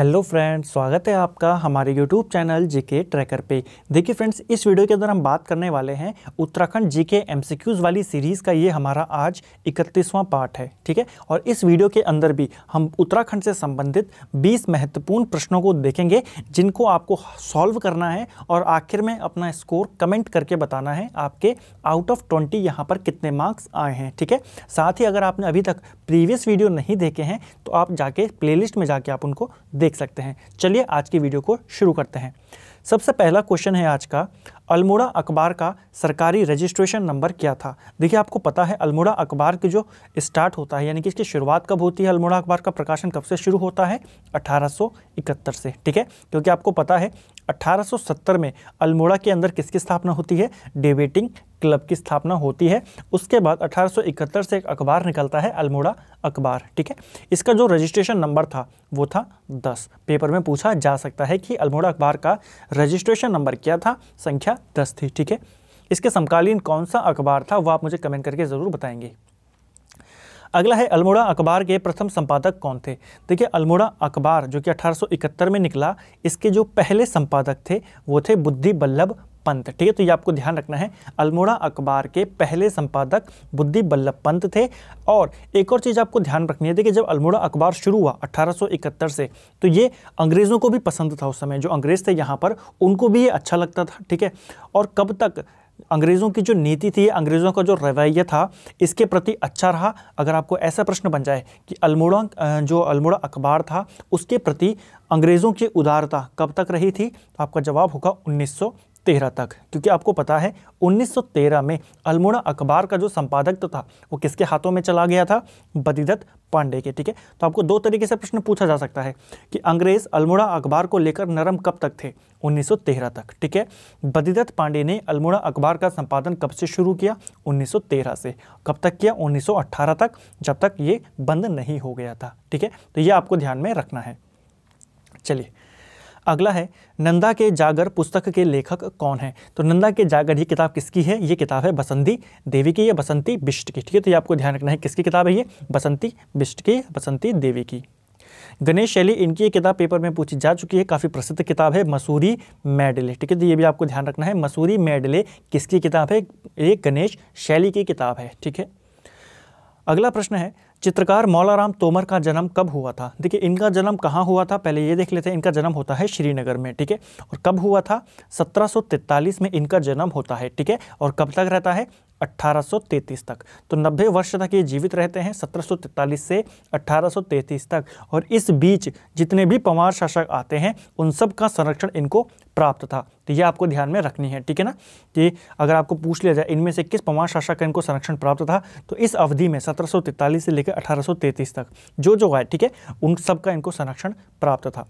hello friends स्वागत है आपका हमारे यूट्यूब चैनल जीके ट्रैकर पे देखिए फ्रेंड्स इस वीडियो के अंदर हम बात करने वाले हैं उत्तराखंड जीके एमसीक्यूज़ वाली सीरीज़ का ये हमारा आज इकतीसवां पार्ट है ठीक है और इस वीडियो के अंदर भी हम उत्तराखंड से संबंधित 20 महत्वपूर्ण प्रश्नों को देखेंगे जिनको आपको सॉल्व करना है और आखिर में अपना स्कोर कमेंट करके बताना है आपके आउट ऑफ ट्वेंटी यहाँ पर कितने मार्क्स आए हैं ठीक है साथ ही अगर आपने अभी तक प्रीवियस वीडियो नहीं देखे हैं तो आप जाके प्ले में जाके आप उनको देख देख सकते हैं चलिए आज की वीडियो को शुरू करते हैं सबसे पहला क्वेश्चन है आज का अल्मोड़ा अखबार का सरकारी रजिस्ट्रेशन नंबर क्या था देखिए आपको पता है अल्मोड़ा अखबार की जो स्टार्ट होता है यानी कि इसकी शुरुआत कब होती है अल्मोड़ा अखबार का प्रकाशन कब से शुरू होता है 1871 से ठीक है क्योंकि आपको पता है 1870 में अल्मोड़ा के अंदर किसकी स्थापना होती है डिबेटिंग क्लब की स्थापना होती है उसके बाद 1871 से एक अखबार निकलता है अल्मोड़ा अखबार ठीक है इसका जो रजिस्ट्रेशन नंबर था वो था 10 पेपर में पूछा जा सकता है कि अल्मोड़ा अखबार का रजिस्ट्रेशन नंबर क्या था संख्या दस थी ठीक है इसके समकालीन कौन सा अखबार था वो आप मुझे कमेंट करके ज़रूर बताएंगे अगला है अल्मोड़ा अखबार के प्रथम संपादक कौन थे देखिए अल्मोड़ा अखबार जो कि 1871 में निकला इसके जो पहले संपादक थे वो थे बुद्धि बल्लभ पंत ठीक है तो ये आपको ध्यान रखना है अल्मोड़ा अखबार के पहले संपादक बुद्धि बल्लभ पंत थे और एक और चीज़ आपको ध्यान रखनी है देखिए जब अल्मोड़ा अखबार शुरू हुआ 1871 से तो ये अंग्रेज़ों को भी पसंद था उस समय जो अंग्रेज़ थे यहाँ पर उनको भी ये अच्छा लगता था ठीक है और कब तक अंग्रेज़ों की जो नीति थी अंग्रेज़ों का जो रवैया था इसके प्रति अच्छा रहा अगर आपको ऐसा प्रश्न बन जाए कि अल्मोड़ा जो अल्मोड़ा अखबार था उसके प्रति अंग्रेज़ों की उदारता कब तक रही थी तो आपका जवाब होगा उन्नीस तेरह तक क्योंकि आपको पता है 1913 में अल्मोड़ा अखबार का जो संपादक तो था वो किसके हाथों में चला गया था बदीदत्त पांडे के ठीक है तो आपको दो तरीके से प्रश्न पूछा जा सकता है कि अंग्रेज अल्मोड़ा अखबार को लेकर नरम कब तक थे 1913 तक ठीक है बदीदत्त पांडे ने अल्मोड़ा अखबार का संपादन कब से शुरू किया 1913 से कब तक किया 1918 तक जब तक ये बंद नहीं हो गया था ठीक है तो ये आपको ध्यान में रखना है चलिए अगला है नंदा के जागर पुस्तक के लेखक कौन है तो नंदा के जागर ये किताब किसकी है ये किताब है बसंती देवी की या बसंती बिष्ट की ठीक है तो ये आपको ध्यान रखना है किसकी किताब है ये बसंती बिष्ट की बसंती देवी की गणेश शैली इनकी ये किताब पेपर में पूछी जा चुकी है काफ़ी प्रसिद्ध किताब है मसूरी मेडले ठीक है तो ये भी आपको ध्यान रखना है मसूरी मेडले किसकी किताब है ये गणेश शैली की किताब है ठीक है अगला प्रश्न है चित्रकार मौलाराम तोमर का जन्म कब हुआ था देखिए इनका जन्म कहाँ हुआ था पहले ये देख लेते हैं इनका जन्म होता है श्रीनगर में ठीक है और कब हुआ था 1743 में इनका जन्म होता है ठीक है और कब तक रहता है 1833 तक तो 90 वर्ष तक ये जीवित रहते हैं 1743 से 1833 तक और इस बीच जितने भी पंवार शासक आते हैं उन सब का संरक्षण इनको प्राप्त था तो ये आपको ध्यान में रखनी है ठीक है ना कि अगर आपको पूछ लिया जाए इनमें से किस पंवार शासक का इनको संरक्षण प्राप्त था तो इस अवधि में सत्रह से लेकर अठारह तक जो जो आए ठीक है उन सबका इनको संरक्षण प्राप्त था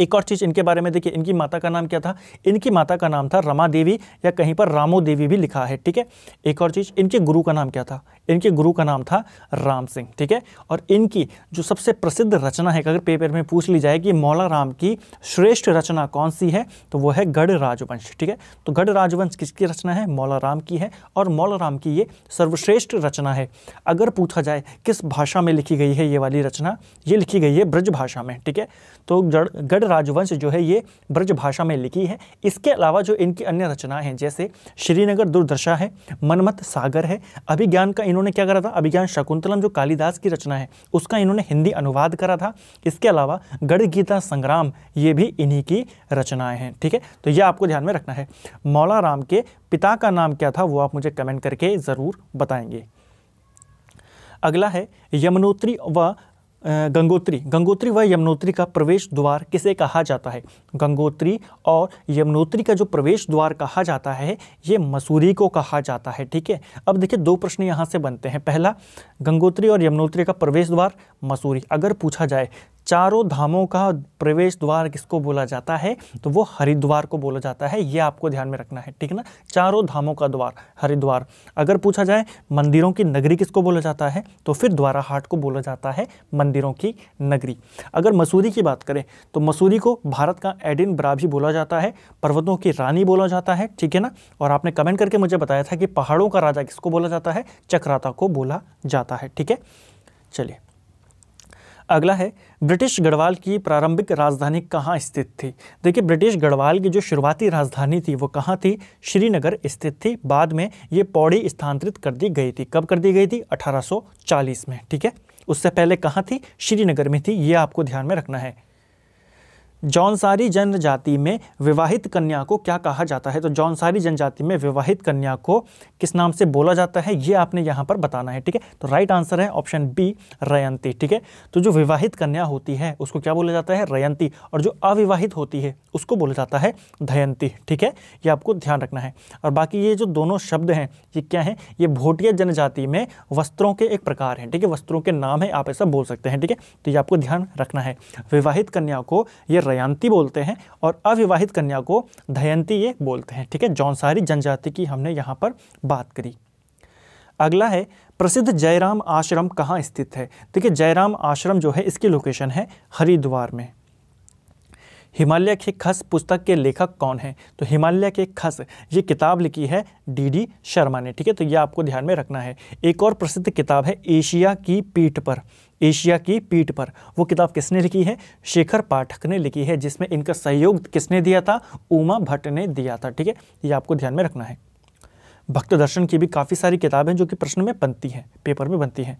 एक और चीज़ इनके बारे में देखिए इनकी माता का नाम क्या था इनकी माता का नाम था रमा देवी या कहीं पर रामो देवी भी लिखा है ठीक है एक और चीज़ इनके गुरु का नाम क्या था इनके गुरु का नाम था राम सिंह ठीक है और इनकी जो सबसे प्रसिद्ध रचना है अगर पेपर में पूछ ली जाए कि मौला राम की श्रेष्ठ रचना कौन सी है तो वो है गढ़ राजवंश ठीक है तो गढ़ राजवंश किसकी रचना है मौला राम की है और मौला राम की ये सर्वश्रेष्ठ रचना है अगर पूछा जाए किस भाषा में लिखी गई है ये वाली रचना ये लिखी गई है ब्रज भाषा में ठीक है तो गढ़ गढ़ राजवंश जो है ये ब्रज भाषा में लिखी है इसके अलावा जो इनकी अन्य रचनाएं हैं जैसे श्रीनगर दुर्दशा है मनमत सागर है अभिज्ञान का इन्होंने क्या करा था अभिज्ञान शकुंतलम जो कालिदास की रचना है उसका इन्होंने हिंदी अनुवाद करा था इसके अलावा गढ़ गीता संग्राम ये भी इन्हीं की रचनाएं हैं ठीक है तो यह आपको ध्यान में रखना है मौला राम के पिता का नाम क्या था वो आप मुझे कमेंट करके ज़रूर बताएंगे अगला है यमुनोत्री व गंगोत्री गंगोत्री व यमुनोत्री का प्रवेश द्वार किसे कहा जाता है गंगोत्री और यमुनोत्री का जो प्रवेश द्वार कहा जाता है ये मसूरी को कहा जाता है ठीक है अब देखिए दो प्रश्न यहाँ से बनते हैं पहला गंगोत्री और यमुनोत्री का प्रवेश द्वार मसूरी अगर पूछा जाए चारों धामों का प्रवेश द्वार किसको बोला जाता है तो वो हरिद्वार को बोला जाता है ये आपको ध्यान में रखना है ठीक है ना चारों धामों का द्वार हरिद्वार अगर पूछा जाए मंदिरों की नगरी किसको बोला जाता है तो फिर द्वाराहाट को बोला जाता है मंदिरों की नगरी अगर मसूरी की बात करें तो मसूरी को भारत का एडिन ब्रा भी बोला जाता है पर्वतों की रानी बोला जाता है ठीक है ना और आपने कमेंट करके मुझे बताया था कि पहाड़ों का राजा किसको बोला जाता है चक्राता को बोला जाता है ठीक है चलिए अगला है ब्रिटिश गढ़वाल की प्रारंभिक राजधानी कहाँ स्थित थी देखिए ब्रिटिश गढ़वाल की जो शुरुआती राजधानी थी वो कहाँ थी श्रीनगर स्थित थी बाद में ये पौड़ी स्थानांतरित कर दी गई थी कब कर दी गई थी 1840 में ठीक है उससे पहले कहाँ थी श्रीनगर में थी ये आपको ध्यान में रखना है जौनसारी जनजाति में विवाहित कन्या को क्या कहा जाता है तो जौनसारी जनजाति में विवाहित कन्या को किस नाम से बोला जाता है ये आपने यहाँ पर बताना है ठीक है तो राइट आंसर है ऑप्शन बी रयंती ठीक है तो जो विवाहित कन्या होती है उसको क्या बोला जाता है रयंती और जो अविवाहित होती है उसको बोला जाता है धयंती ठीक है ये आपको ध्यान रखना है और बाकी ये जो दोनों शब्द हैं ये क्या है ये भोटिया जनजाति में वस्त्रों के एक प्रकार हैं ठीक है वस्त्रों के नाम है आप ऐसा बोल सकते हैं ठीक है तो ये आपको ध्यान रखना है विवाहित कन्या को ये रयांती बोलते हैं और अविवाहित कन्या को धयंती ये बोलते हैं ठीक है जौनसारी जनजाति की हमने यहाँ पर बात करी अगला है प्रसिद्ध जयराम आश्रम कहाँ स्थित है देखिए जयराम आश्रम जो है इसकी लोकेशन है हरिद्वार में हिमालय के खस पुस्तक के लेखक कौन हैं तो हिमालय के खस ये किताब लिखी है डीडी शर्मा ने ठीक है तो ये आपको ध्यान में रखना है एक और प्रसिद्ध किताब है एशिया की पीठ पर एशिया की पीठ पर वो किताब किसने लिखी है शेखर पाठक ने लिखी है जिसमें इनका सहयोग किसने दिया था उमा भट्ट ने दिया था ठीक है ये आपको ध्यान में रखना है भक्त दर्शन की भी काफ़ी सारी किताबें जो कि प्रश्न में बनती हैं पेपर में बनती हैं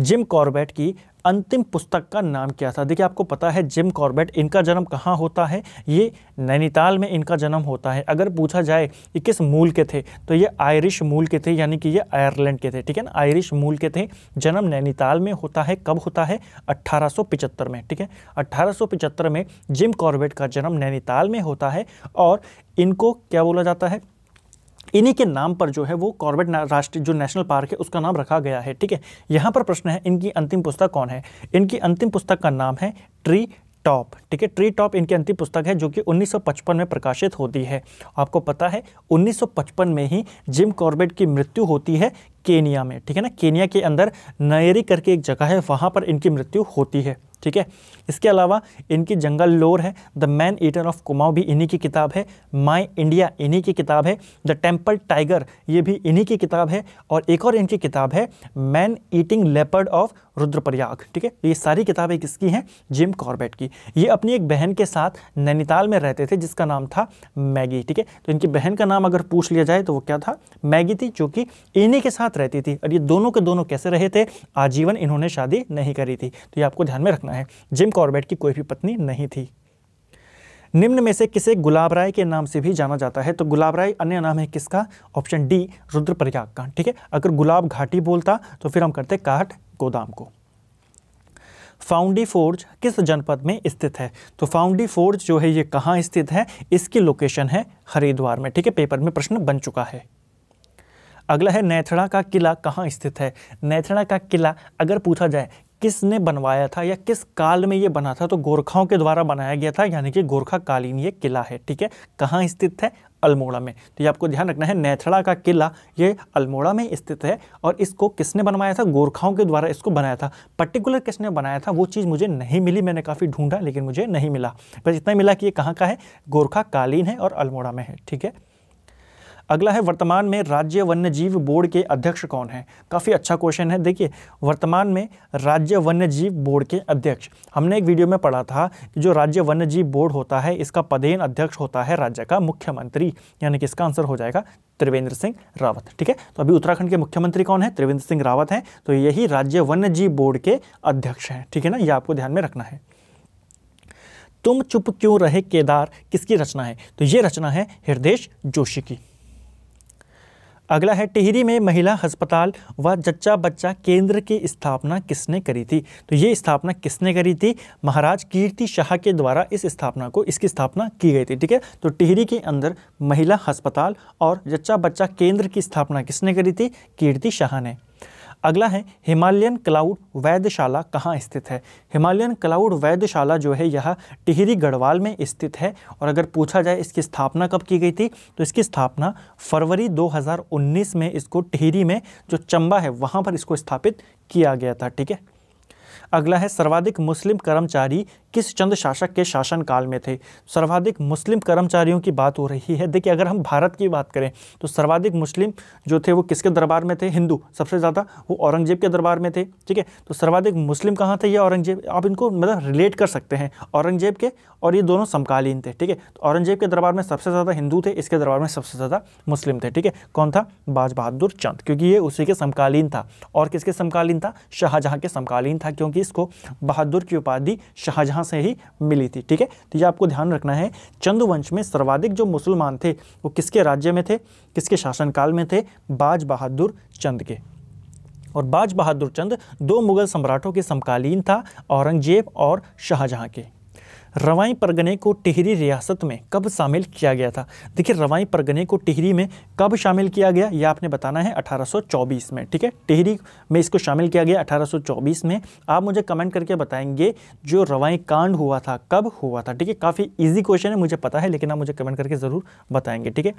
जिम कॉर्बेट की अंतिम पुस्तक का नाम क्या था देखिए आपको पता है जिम कॉर्बेट इनका जन्म कहाँ होता है ये नैनीताल में इनका जन्म होता है अगर पूछा जाए कि किस मूल के थे तो ये आयरिश मूल के थे यानी कि ये आयरलैंड के थे ठीक है ना आयरिश मूल के थे जन्म नैनीताल में होता है कब होता है अट्ठारह में ठीक है अट्ठारह में जिम कॉर्बेट का जन्म नैनीताल में होता है और इनको क्या बोला जाता है इन्हीं के नाम पर जो है वो कॉर्बेट राष्ट्रीय जो नेशनल पार्क है उसका नाम रखा गया है ठीक है यहाँ पर प्रश्न है इनकी अंतिम पुस्तक कौन है इनकी अंतिम पुस्तक का नाम है ट्री टॉप ठीक है ट्री टॉप इनकी अंतिम पुस्तक है जो कि 1955 में प्रकाशित होती है आपको पता है 1955 में ही जिम कॉर्बेट की मृत्यु होती है केनिया में ठीक है ना केनिया के अंदर नयरी करके एक जगह है वहाँ पर इनकी मृत्यु होती है ठीक है इसके अलावा इनकी जंगल लोर है the man eater of Kumaon भी इन्हीं की किताब है माई इंडिया इन्हीं की किताब है द टेम्पल टाइगर ये भी इन्हीं की किताब है और एक और इनकी किताब है man eating leopard of Rudraprayag ठीक है तो ये सारी किताबें किसकी हैं जिम कॉर्बेट की ये अपनी एक बहन के साथ नैनीताल में रहते थे जिसका नाम था मैगी ठीक है तो इनकी बहन का नाम अगर पूछ लिया जाए तो वो क्या था मैगी थी जो कि इन्हीं के साथ साथ रहती थी और ये दोनों के दोनों कैसे रहे थे आजीवन इन्होंने शादी नहीं करी थी तो ये आपको ध्यान में रखना है जिम कॉर्बेट की कोई भी पत्नी नहीं थी निम्न में से किसे गुलाब राय के नाम से भी जाना जाता है तो गुलाब राय अन्य नाम है किसका ऑप्शन डी रुद्रप्रयाग का ठीक है अगर गुलाब घाटी बोलता तो फिर हम करते काट गोदाम को फाउंडी फोर्ज किस जनपद में स्थित है तो फाउंडी फोर्ज जो है ये कहाँ स्थित है इसकी लोकेशन है हरिद्वार में ठीक है पेपर में प्रश्न बन चुका है अगला है नैथड़ा का किला कहाँ स्थित है नैथड़ा का किला अगर पूछा जाए किसने बनवाया था या किस काल में ये बना था तो गोरखाओं के द्वारा बनाया गया था यानी कि गोरखा कालीन ये किला है ठीक है कहाँ स्थित है अल्मोड़ा में तो ये आपको ध्यान रखना है नैथड़ा का किला ये अल्मोड़ा में स्थित है और इसको किसने बनवाया था गोरखाओं के द्वारा इसको बनाया था पर्टिकुलर किसने बनाया था वो चीज़ मुझे नहीं मिली मैंने काफ़ी ढूंढा लेकिन मुझे नहीं मिला बस इतना मिला कि ये कहाँ का है गोरखा कालीन है और अल्मोड़ा में है ठीक है अगला है वर्तमान में राज्य वन्य जीव बोर्ड के अध्यक्ष कौन है काफ़ी अच्छा क्वेश्चन है देखिए वर्तमान में राज्य वन्य जीव बोर्ड के अध्यक्ष हमने एक वीडियो में पढ़ा था कि जो राज्य वन्य जीव बोर्ड होता है इसका पदेन अध्यक्ष होता है राज्य का मुख्यमंत्री यानी कि इसका आंसर हो जाएगा त्रिवेंद्र सिंह रावत ठीक है तो अभी उत्तराखंड के मुख्यमंत्री कौन है त्रिवेंद्र सिंह रावत हैं तो यही राज्य वन्य जीव बोर्ड के अध्यक्ष हैं ठीक है ना ये आपको ध्यान में रखना है तुम चुप क्यों रहे केदार किसकी रचना है तो ये रचना है हृदय जोशी की अगला है टिहरी में महिला अस्पताल व जच्चा बच्चा केंद्र की स्थापना किसने करी थी तो ये स्थापना किसने करी थी महाराज कीर्ति शाह के द्वारा इस स्थापना को इसकी स्थापना की गई थी ठीक है तो टिहरी के अंदर महिला अस्पताल और जच्चा बच्चा केंद्र की स्थापना किसने करी थी कीर्ति शाह ने अगला है हिमालयन क्लाउड वैद्यशाला कहाँ स्थित है हिमालयन क्लाउड वैद्यशाला जो है यह टिहरी गढ़वाल में स्थित है और अगर पूछा जाए इसकी स्थापना कब की गई थी तो इसकी स्थापना फरवरी 2019 में इसको टिहरी में जो चंबा है वहाँ पर इसको स्थापित किया गया था ठीक है अगला है सर्वाधिक मुस्लिम कर्मचारी किस चंद शासक के शासनकाल में थे सर्वाधिक मुस्लिम कर्मचारियों की बात हो रही है देखिए अगर हम भारत की बात करें तो सर्वाधिक मुस्लिम जो थे वो किसके दरबार में थे हिंदू सबसे ज़्यादा वो औरंगजेब के दरबार में थे ठीक है तो सर्वाधिक मुस्लिम कहाँ थे ये औरंगजेब आप इनको मतलब रिलेट कर सकते हैं औरंगजेब के और ये दोनों समकालीन थे ठीक है तो औरंगजेब के दरबार में सबसे ज़्यादा हिंदू थे इसके दरबार में सबसे ज़्यादा मुस्लिम थे ठीक है कौन था बाज बहादुर चंद क्योंकि ये उसी के समकालीन था और किसके समकालीन था शाहजहाँ के समकालीन था क्योंकि इसको बहादुर की उपाधि शाहजहाँ यहाँ से ही मिली थी ठीक है तो ये आपको ध्यान रखना है चंदुवंश में सर्वाधिक जो मुसलमान थे वो किसके राज्य में थे किसके शासनकाल में थे बाज बहादुर चंद के और बाज बहादुर चंद दो मुगल सम्राटों के समकालीन था औरंगजेब और शाहजहाँ के रवाई परगने को टिहरी रियासत में कब शामिल किया गया था देखिए रवाई परगने को टिहरी में कब शामिल किया गया यह आपने बताना है 1824 में ठीक है टिहरी में इसको शामिल किया गया 1824 में आप मुझे कमेंट करके बताएंगे जो रवाई कांड हुआ था कब हुआ था ठीक है काफ़ी ईजी क्वेश्चन है मुझे पता है लेकिन आप मुझे कमेंट करके ज़रूर बताएंगे ठीक है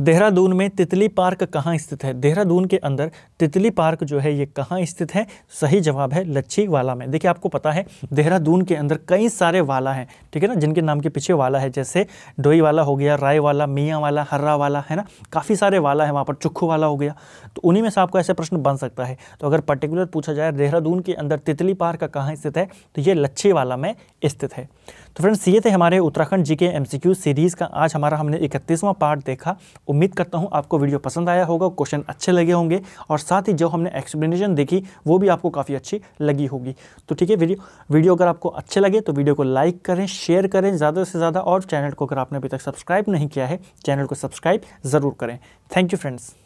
देहरादून में तितली पार्क कहाँ स्थित है देहरादून के अंदर तितली पार्क जो है ये कहाँ स्थित है सही जवाब है लच्छी वाला में देखिए आपको पता है देहरादून के अंदर कई सारे वाला हैं ठीक है ना जिनके नाम के पीछे वाला है जैसे डोई वाला हो गया राय वाला मियाँ वाला हर्रा वाला है ना काफ़ी सारे वाला है वहाँ पर चुखू वाला हो गया तो उन्हीं में से आपको ऐसे प्रश्न बन सकता है तो अगर पर्टिकुलर पूछा जाए देहरादून के अंदर तितली पार्क कहाँ स्थित है तो ये लच्छी वाला में स्थित है तो फ्रेंड्स ये थे हमारे उत्तराखंड जी के सीरीज़ का आज हमारा हमने इकतीसवां पार्ट देखा उम्मीद करता हूँ आपको वीडियो पसंद आया होगा क्वेश्चन अच्छे लगे होंगे और साथ ही जो हमने एक्सप्लेनेशन देखी वो भी आपको काफ़ी अच्छी लगी होगी तो ठीक है वीडियो वीडियो अगर आपको अच्छे लगे तो वीडियो को लाइक करें शेयर करें ज़्यादा से ज़्यादा और चैनल को अगर आपने अभी तक सब्सक्राइब नहीं किया है चैनल को सब्सक्राइब ज़रूर करें थैंक यू फ्रेंड्स